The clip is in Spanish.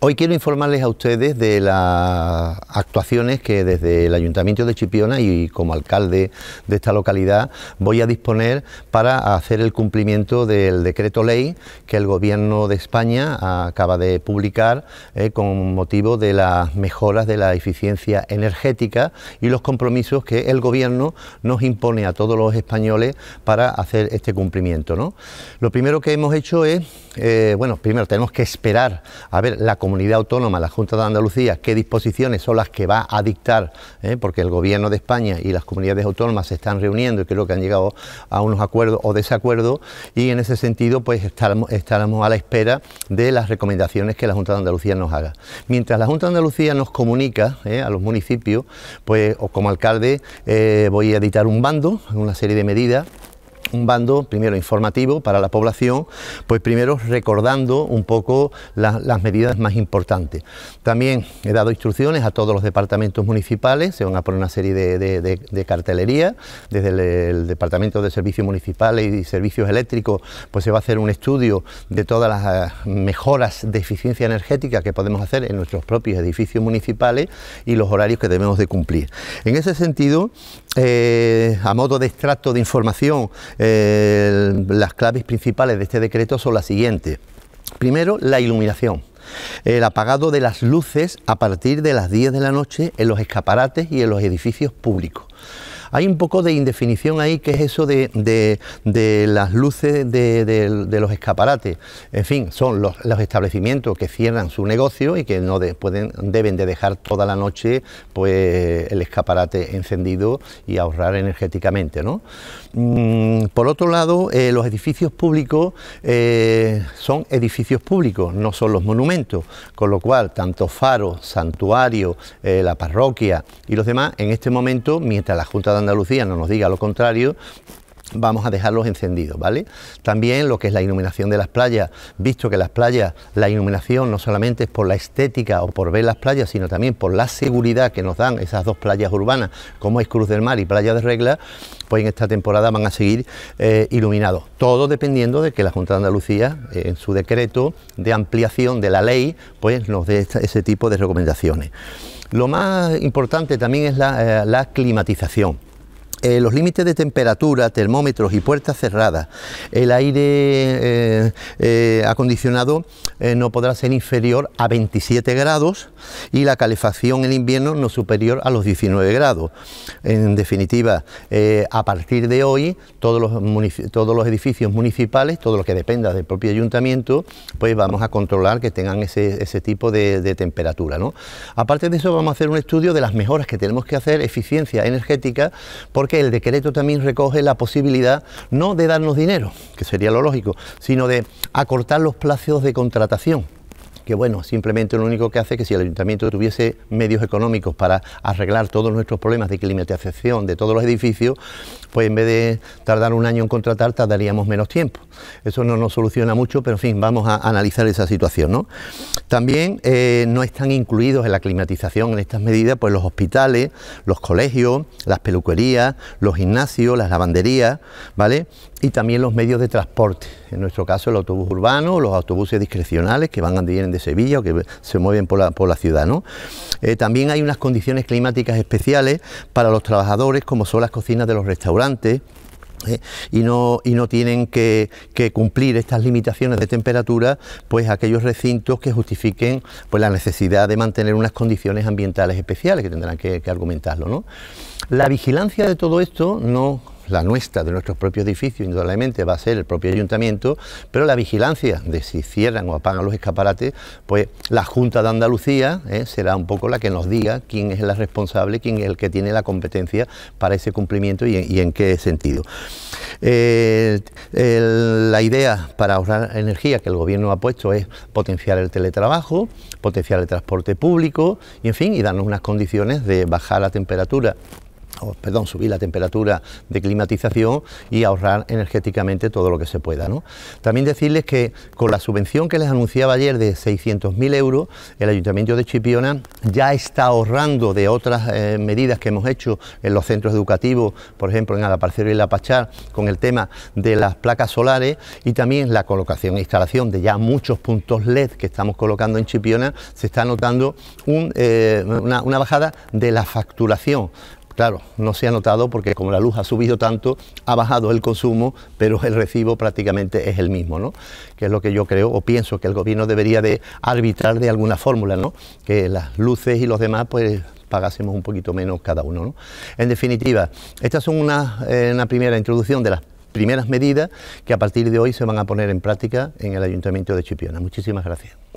Hoy quiero informarles a ustedes de las actuaciones que desde el Ayuntamiento de Chipiona y como alcalde de esta localidad voy a disponer para hacer el cumplimiento del decreto ley que el Gobierno de España acaba de publicar eh, con motivo de las mejoras de la eficiencia energética y los compromisos que el Gobierno nos impone a todos los españoles para hacer este cumplimiento. Lo primero que hemos hecho es, eh, bueno, primero tenemos que esperar a ver la comunidad autónoma, la Junta de Andalucía, qué disposiciones son las que va a dictar, ¿eh? porque el Gobierno de España y las comunidades autónomas se están reuniendo y creo que han llegado a unos acuerdos o desacuerdos y en ese sentido pues estaremos, a la espera de las recomendaciones que la Junta de Andalucía nos haga. Mientras la Junta de Andalucía nos comunica ¿eh? a los municipios, pues o como alcalde eh, voy a editar un bando, una serie de medidas un bando primero informativo para la población, pues primero recordando un poco las medidas más importantes. También he dado instrucciones a todos los departamentos municipales, se van a poner una serie de, de, cartelería, desde el, Departamento de Servicios Municipales y Servicios Eléctricos, pues se va a hacer un estudio de todas las ah, mejoras de eficiencia energética que podemos hacer en nuestros propios edificios municipales y los horarios que debemos de cumplir. En ese sentido, eh, a modo de extracto de información, las claves principales de este decreto son las siguientes. Primero, la iluminación. El apagado de las luces a partir de las 10 de la noche en los escaparates y en los edificios públicos. Hay un poco de indefinición ahí, que es eso de, las luces de, los escaparates. En fin, son los, establecimientos que cierran su negocio y que no pueden, deben de dejar toda la noche pues, el escaparate encendido y ahorrar energéticamente. ¿no? Mm, por otro lado, eh, los edificios públicos eh, son edificios públicos, no son los monumentos, con lo cual tanto faros, santuario, eh, la parroquia y los demás, en este momento, mientras la Junta de Andalucía no nos diga lo contrario, vamos a dejarlos encendidos, ¿vale? También lo que es la iluminación de las playas, visto que las playas, la iluminación no solamente es por la estética o por ver las playas, sino también por la seguridad que nos dan esas dos playas urbanas, como es Cruz del Mar y Playa de Regla, pues en esta temporada van a seguir eh, iluminados. Todo dependiendo de que la Junta de Andalucía, eh, en su decreto de ampliación de la ley, pues nos dé ese tipo de recomendaciones. Lo más importante también es la eh, climatización eh, los límites de temperatura, termómetros y puertas cerradas, el aire eh, eh, acondicionado no podrá ser inferior a 27 grados y la calefacción en invierno no superior a los 19 grados. En definitiva, a partir de hoy, todos los, todos los edificios municipales, todo lo que dependa del propio ayuntamiento, pues vamos a controlar que tengan ese, tipo de, temperatura. ¿no? Aparte de eso, vamos a hacer un estudio de las mejoras que tenemos que hacer, eficiencia energética, ...que el decreto también recoge la posibilidad no de darnos dinero, que sería lo lógico, sino de acortar los plazos de contratación que bueno, simplemente lo único que hace es que si el ayuntamiento tuviese medios económicos para arreglar todos nuestros problemas de climatización de todos los edificios, pues en vez de tardar un año en contratar, tardaríamos menos tiempo. Eso no nos soluciona mucho, pero en fin, vamos a analizar esa situación. ¿no? También eh, no están incluidos en la climatización, en estas medidas, pues los hospitales, los colegios, las peluquerías, los gimnasios, las lavanderías, ¿vale? y también los medios de transporte, en nuestro caso el autobús urbano, los autobuses discrecionales que van y vienen de Sevilla o que se mueven por la, ciudad. ¿no? Eh, también hay unas condiciones climáticas especiales para los trabajadores, como son las cocinas de los restaurantes, ¿eh? y, no, y no tienen que, cumplir estas limitaciones de temperatura, pues aquellos recintos que justifiquen pues, la necesidad de mantener unas condiciones ambientales especiales, que tendrán que, argumentarlo. ¿no? La vigilancia de todo esto no la nuestra, de nuestros propios edificios, indudablemente va a ser el propio ayuntamiento, pero la vigilancia de si cierran o apagan los escaparates, pues la Junta de Andalucía eh, será un poco la que nos diga quién es la responsable, quién es el que tiene la competencia para ese cumplimiento y, en qué sentido. Eh, la idea para ahorrar energía que el gobierno ha puesto es potenciar el teletrabajo, potenciar el transporte público y en fin, y darnos unas condiciones de bajar la temperatura perdón, subir la temperatura de climatización y ahorrar energéticamente todo lo que se pueda. ¿no? También decirles que con la subvención que les anunciaba ayer de 600.000 euros, el Ayuntamiento de Chipiona ya está ahorrando de otras eh, medidas que hemos hecho en los centros educativos, por ejemplo en Alaparcero y La Pachar, con el tema de las placas solares y también la colocación e instalación de ya muchos puntos LED que estamos colocando en Chipiona, se está notando eh, una bajada de la facturación. Claro, no se ha notado porque como la luz ha subido tanto, ha bajado el consumo, pero el recibo prácticamente es el mismo, ¿no? Que es lo que yo creo o pienso que el gobierno debería de arbitrar de alguna fórmula, ¿no? Que las luces y los demás pues pagásemos un poquito menos cada uno. En definitiva, estas son una, eh, una primera introducción de las primeras medidas que a partir de hoy se van a poner en práctica en el Ayuntamiento de Chipiona. Muchísimas gracias.